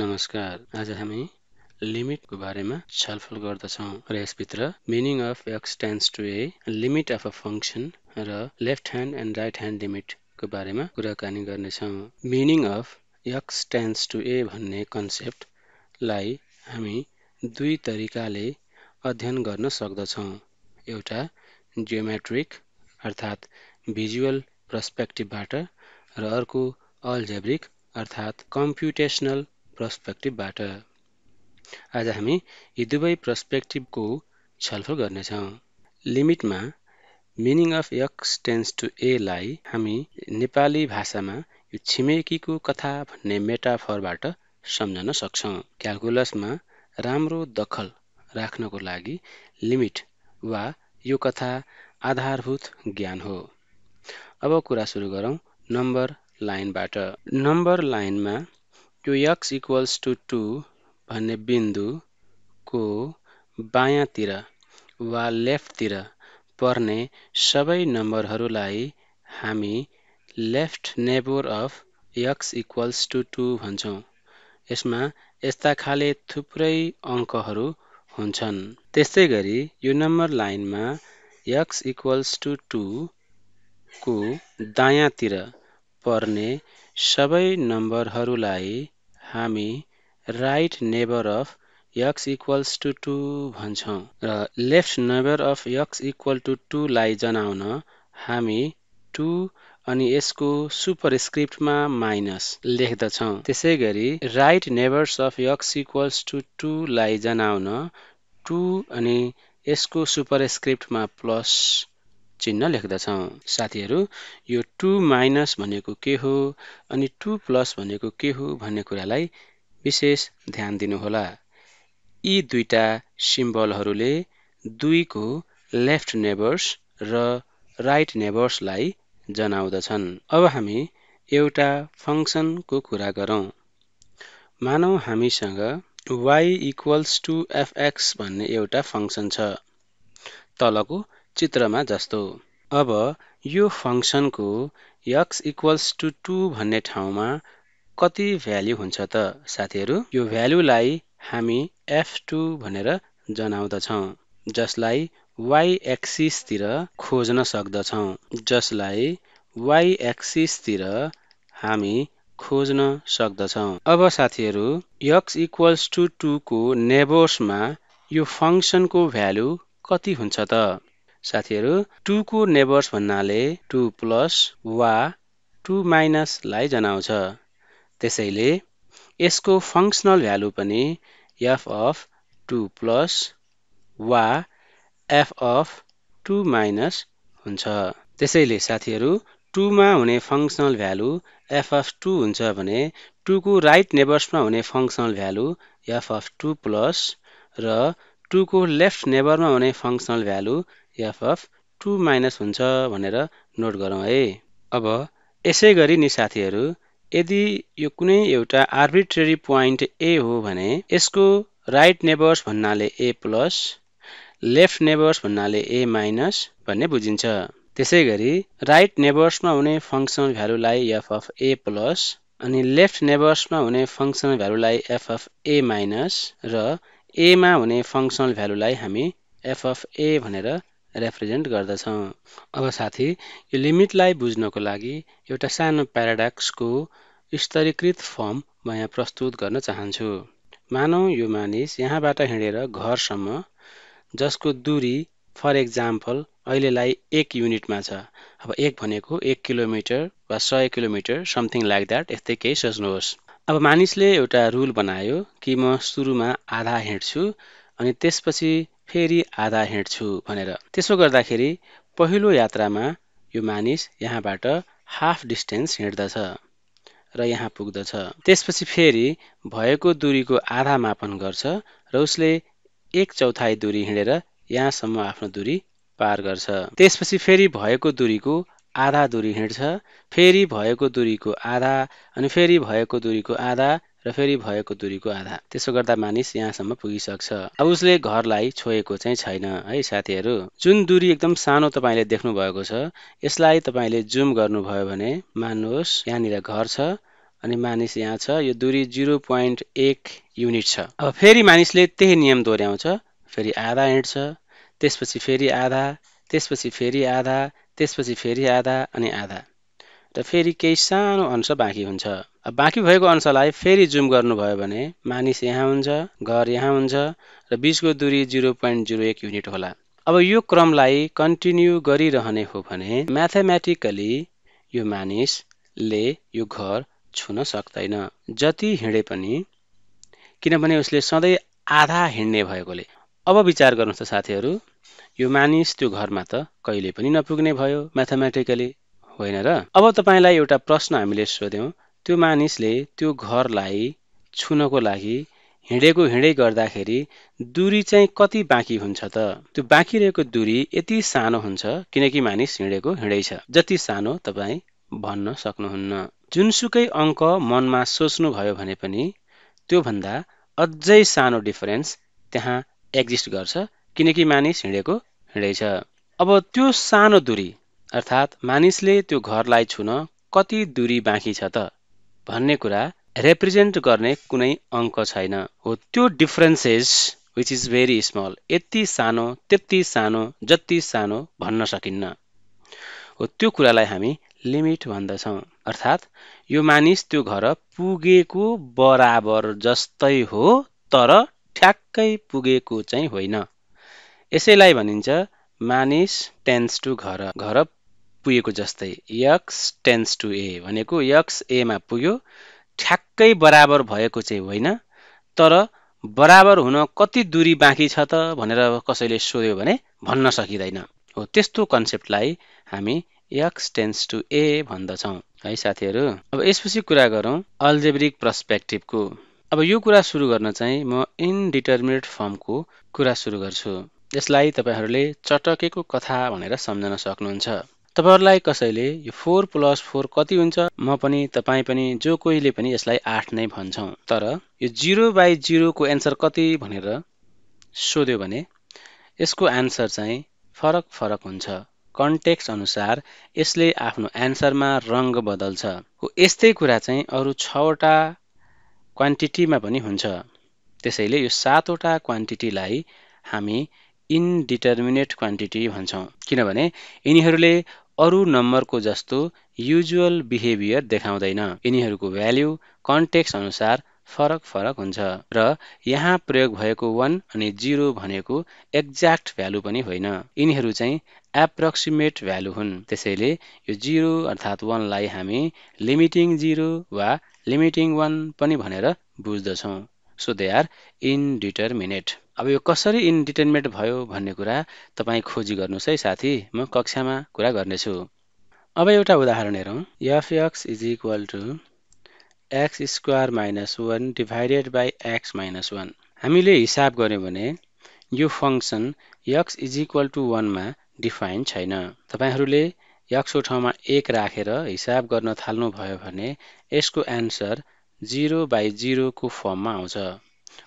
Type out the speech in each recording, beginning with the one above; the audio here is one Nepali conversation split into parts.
नमस्कार आज हामी लिमिटको बारेमा छलफल गर्दछौँ र यसभित्र meaning of x tends to a limit of a function र left hand and right hand लिमिटको बारेमा कुराकानी गर्नेछौँ meaning of x tends to a भन्ने कन्सेप्टलाई हामी दुई तरिकाले अध्ययन गर्न सक्दछौँ एउटा जियोमेट्रिक अर्थात् भिजुअल पर्सपेक्टिभबाट र अर्को अल्जेब्रिक अर्थात् कम्प्युटेसनल पर्सपेक्टिभबाट आज हामी यी दुवै पर्सपेक्टिभको छलफल गर्नेछौँ लिमिटमा meaning of x tends to एलाई हामी नेपाली भाषामा यो छिमेकीको कथा भन्ने मेटाफरबाट सम्झन सक्छौँ क्यालकुलसमा राम्रो दखल राख्नको लागि लिमिट वा यो कथा आधारभूत ज्ञान हो अब कुरा सुरु गरौँ नम्बर लाइनबाट नम्बर लाइनमा यो x इक्वल्स टु टू भन्ने बिन्दुको बायाँतिर वा लेफ्टतिर पर्ने सबै नम्बरहरूलाई हामी left neighbour of x equals to two भन्छौँ यसमा यस्ता खाले थुप्रै अङ्कहरू हुन्छन् त्यस्तै गरी यो नम्बर लाइनमा यक्स इक्वल्स टु टूको दायाँतिर पर्ने सबै नम्बरहरूलाई हामी right neighbour of x equals to two भन्छौँ र left neighbour of x equal to टूलाई जनाउन हामी टु अनि यसको सुपरस्क्रिप्टमा माइनस लेख्दछौँ त्यसै गरी right neighbours of x equals to टूलाई जनाउन टु अनि यसको सुपरस्क्रिप्टमा प्लस चिन्ह लेख्दछौँ साथीहरू यो टु माइनस भनेको के हो अनि टु प्लस भनेको के हो भन्ने कुरालाई विशेष ध्यान दिनुहोला यी दुईटा सिम्बलहरूले दुईको लेफ्ट नेबर्स र राइट नेबर्सलाई जनाउँदछन् अब हामी एउटा फङ्सनको कुरा गरौँ मानौ हामीसँग वाइ इक्वल्स टु एफएक्स भन्ने एउटा फङ्सन छ तलको चित्रमा जस्तो अब यो फङ्सनको यक्स इक्वल्स टु टू भन्ने ठाउँमा कति भ्याल्यु हुन्छ त साथीहरू यो भ्यालुलाई हामी एफ टू भनेर जनाउँदछौँ जसलाई वाइ एक्सिसतिर खोज्न सक्दछौँ जसलाई वाइ एक्सिसतिर हामी खोज्न सक्दछौँ अब साथीहरू यक्स इक्वल्स टु टूको नेबर्समा यो फङ्सनको भ्यालु कति हुन्छ त साथीहरू टुको नेबर्स भन्नाले टु प्लस वा टु माइनसलाई जनाउँछ त्यसैले यसको फङ्सनल भ्यालु पनि एफ अफ टु प्लस वा एफ अफ टु माइनस हुन्छ त्यसैले साथीहरू टुमा हुने functional value f of two हुन्छ भने टुको राइट नेबर्समा हुने functional value f of two plus र टुको लेफ्ट नेबरमा हुने functional value f of two minus हुन्छ भनेर नोट गरौँ है अब यसै गरी नि साथीहरू यदि यो कुनै एउटा आर्बिट्रेरी पोइन्ट ए हो भने यसको राइट नेबर्स भन्नाले ए प्लस लेफ्ट नेबर्स भन्नाले ए माइनस भन्ने बुझिन्छ त्यसै गरी राइट नेबर्समा हुने फङ्सनल भ्यालुलाई एफ अफ ए प्लस अनि लेफ्ट नेबर्समा हुने फङ्सनल भ्यालुलाई एफ अफ ए माइनस र एमा हुने फङ्सनल भ्यालुलाई हामी एफ अफ ए भनेर रेप्रेजेन्ट गर्दछौँ अब साथी यो लिमिटलाई बुझ्नको लागि एउटा सानो प्याराडक्सको स्तरीकृत फर्म म यहाँ प्रस्तुत गर्न चाहन्छु मानौँ यो मानिस यहाँबाट हिँडेर घरसम्म जसको दूरी फर एक्जाम्पल अहिलेलाई एक युनिटमा छ अब एक भनेको एक किलोमिटर वा सय किलोमिटर समथिङ लाइक द्याट यस्तै केही सोच्नुहोस् अब मानिसले एउटा रुल बनायो कि म सुरुमा आधा हिँड्छु अनि त्यसपछि फेरि आधा हिँड्छु भनेर त्यसो गर्दाखेरि पहिलो यात्रामा यो मानिस यहाँबाट हाफ डिस्टेन्स हिँड्दछ र यहाँ पुग्दछ त्यसपछि फेरि भएको दूरीको आधा मापन गर्छ र उसले एक चौथाइ दूरी हिँडेर यहाँसम्म आफ्नो दूरी पार गर्छ त्यसपछि फेरि भएको दूरीको आधा दूरी हिँड्छ फेरि भएको दूरीको आधा अनि फेरि भएको दूरीको आधा र फेरि भएको दूरीको आधा त्यसो गर्दा मानिस यहाँसम्म पुगिसक्छ अब उसले घरलाई छोएको चाहिँ छैन है साथीहरू जुन दूरी एकदम सानो तपाईँले देख्नु भएको छ यसलाई तपाईँले जुम गर्नुभयो भने मान्नुहोस् यहाँनिर घर छ अनि मानिस यहाँ छ यो दूरी जिरो पोइन्ट एक युनिट छ अब फेरि मानिसले त्यही नियम दोहोऱ्याउँछ फेरि आधा छ त्यसपछि फेरि आधा त्यसपछि फेरि आधा त्यसपछि फेरि आधा अनि आधा र फेरि केही सानो अंश बाँकी हुन्छ बाँकी भएको अंशलाई फेरि जुम गर्नुभयो भने मानिस यहाँ हुन्छ घर यहाँ हुन्छ र बिचको दूरी जिरो पोइन्ट जिरो एक युनिट होला अब यो क्रमलाई कन्टिन्यू गरिरहने हो भने म्याथमेटिकली यो मानिसले यो घर छुन सक्दैन जति हिँडे पनि किनभने उसले सधैँ आधा हिँड्ने भएकोले अब विचार गर्नुहोस् त साथीहरू यो मानिस त्यो घरमा त कहिले पनि नपुग्ने भयो म्याथमेटिकली होइन र अब तपाईँलाई एउटा प्रश्न हामीले सोध्यौँ त्यो मानिसले त्यो घरलाई छुनको लागि हिँडेको हिँडै गर्दाखेरि दुरी चाहिँ कति बाँकी हुन्छ त त्यो बाँकी रहेको दुरी यति सानो हुन्छ किनकि मानिस हिँडेको हिँडै छ जति सानो तपाईँ भन्न सक्नुहुन्न जुनसुकै अङ्क मनमा सोच्नुभयो भने पनि त्योभन्दा अझै सानो डिफरेन्स त्यहाँ एक्जिस्ट गर्छ किनकि मानिस हिँडेको हिँडै छ अब त्यो सानो दुरी अर्थात् मानिसले त्यो घरलाई छुन कति दुरी बाँकी छ त भन्ने कुरा रिप्रेजेन्ट गर्ने कुनै अङ्क छैन हो त्यो differences which is very small यति सानो त्यति सानो जति सानो भन्न सकिन्न हो त्यो कुरालाई हामी लिमिट भन्दछौँ अर्थात् यो मानिस त्यो घर पुगेको बराबर जस्तै हो तर ठ्याक्कै पुगेको चाहिँ होइन यसैलाई भनिन्छ मानिस टेन्स टु घर घर पुगेको जस्तै यक्स टेन्स टु ए भनेको यक्स एमा पुग्यो ठ्याक्कै बराबर भएको चाहिँ होइन तर बराबर हुन कति दूरी बाँकी छ त भनेर कसैले सोध्यो भने भन्न सकिँदैन हो त्यस्तो कन्सेप्टलाई हामी यक्स टेन्स टु ए भन्दछौँ है साथीहरू अब यसपछि कुरा गरौँ अल्जेब्रिक पर्सपेक्टिभको अब यो कुरा सुरु गर्न चाहिँ म इनडिटर्मिनेट फर्मको कुरा सुरु गर्छु यसलाई तपाईँहरूले चटकेको कथा भनेर सम्झन सक्नुहुन्छ तपाईँहरूलाई कसैले यो फोर प्लस फोर कति हुन्छ म पनि तपाईँ पनि जो कोहीले पनि यसलाई आठ नै भन्छौँ तर यो जिरो बाई जिरोको एन्सर कति भनेर सोध्यो भने यसको एन्सर चाहिँ फरक फरक हुन्छ कन्टेक्स्ट अनुसार यसले आफ्नो एन्सरमा रङ्ग बदल्छ हो यस्तै कुरा चाहिँ अरू छवटा क्वान्टिटीमा पनि हुन्छ त्यसैले यो सातवटा क्वान्टिटीलाई हामी इनडिटर्मिनेट क्वान्टिटी भन्छौँ किनभने यिनीहरूले अरू नम्बरको जस्तो युजुअल बिहेभियर देखाउँदैन यिनीहरूको भ्याल्यु कन्टेक्स अनुसार फरक फरक हुन्छ र यहाँ प्रयोग भएको वान अनि जिरो भनेको एक्ज्याक्ट भ्यालु पनि होइन यिनीहरू चाहिँ एप्रोक्सिमेट भ्यालु हुन् त्यसैले यो जिरो अर्थात् वानलाई हामी लिमिटिङ जिरो वा लिमिटिङ वान पनि भनेर बुझ्दछौँ सो दे आर इनडिटर्मिनेट अब यो कसरी इन भयो भन्ने कुरा तपाईँ खोजी गर्नुहोस् है साथी म कक्षामा कुरा गर्नेछु अब एउटा उदाहरण हेरौँ x is equal to x square minus one divided by x minus one हामीले हिसाब गऱ्यौँ भने यो function x is equal to वानमा डिफाइन छैन तपाईँहरूले यक्सको ठाउँमा एक राखेर हिसाब गर्न थाल्नुभयो भने यसको एन्सर जिरो बाई जिरोको फर्ममा आउँछ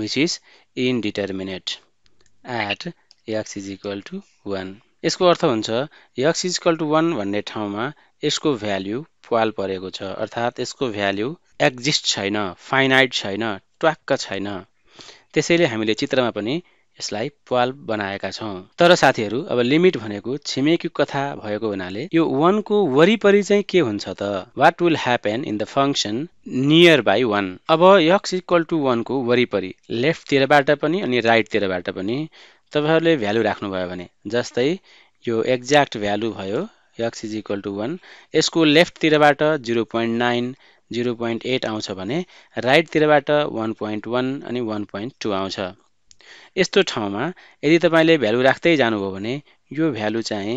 which is indeterminate at x is equal to one यसको अर्थ हुन्छ x is equal to one भन्ने ठाउँमा यसको भ्याल्यु प्वाल परेको छ अर्थात् यसको भ्याल्यु एक्जिस्ट छैन फाइनाइट छैन ट्वाक्क छैन त्यसैले हामीले चित्रमा पनि यसलाई प्वाल बनाएका छौँ तर साथीहरू अब लिमिट भनेको छिमेकी कथा भएको हुनाले यो वानको वरिपरि चाहिँ के हुन्छ त what will happen in the function near by one अब यक्स इक्वल टु वानको वरिपरि लेफ्टतिरबाट पनि अनि राइटतिरबाट पनि तपाईँहरूले भ्यालु राख्नुभयो भने जस्तै यो एक्ज्याक्ट भ्यालु भयो x is equal to one यसको लेफ्टतिरबाट zero point nine zero point eight आउँछ भने राइटतिरबाट वान पोइन्ट वान अनि वान पोइन्ट टू आउँछ यस्तो ठाउँमा यदि तपाईँले भ्यालु राख्दै जानुभयो भने यो भ्यालु चाहिँ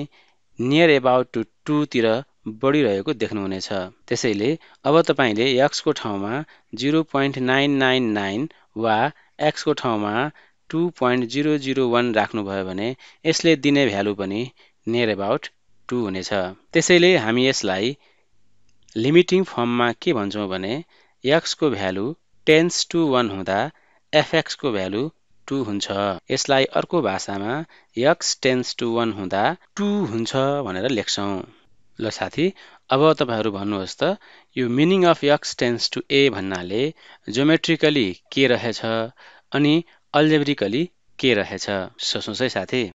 नियर एबाउट टु टूतिर बढिरहेको देख्नुहुनेछ त्यसैले अब तपाईँले एक्सको ठाउँमा zero point nine nine nine वा एक्सको ठाउँमा two point zero zero one राख्नुभयो भने यसले दिने भ्यालु पनि नियर एबाउट टू हुनेछ त्यसैले हामी यसलाई लिमिटिङ फर्ममा के भन्छौँ भने एक्सको भ्यालु टेन्स टु वान हुँदा एफएक्सको भ्यालु टू हुन्छ यसलाई अर्को भाषामा यक्स टेन्स टू वान हुँदा टू हुन्छ भनेर लेख्छौँ ल साथी अब तपाईँहरू भन्नुहोस् त यो meaning of x tends to a भन्नाले जोमेट्रिकली के रहेछ अनि अल्जेब्रिकली के रहेछ सोच्नुहोस् है साथी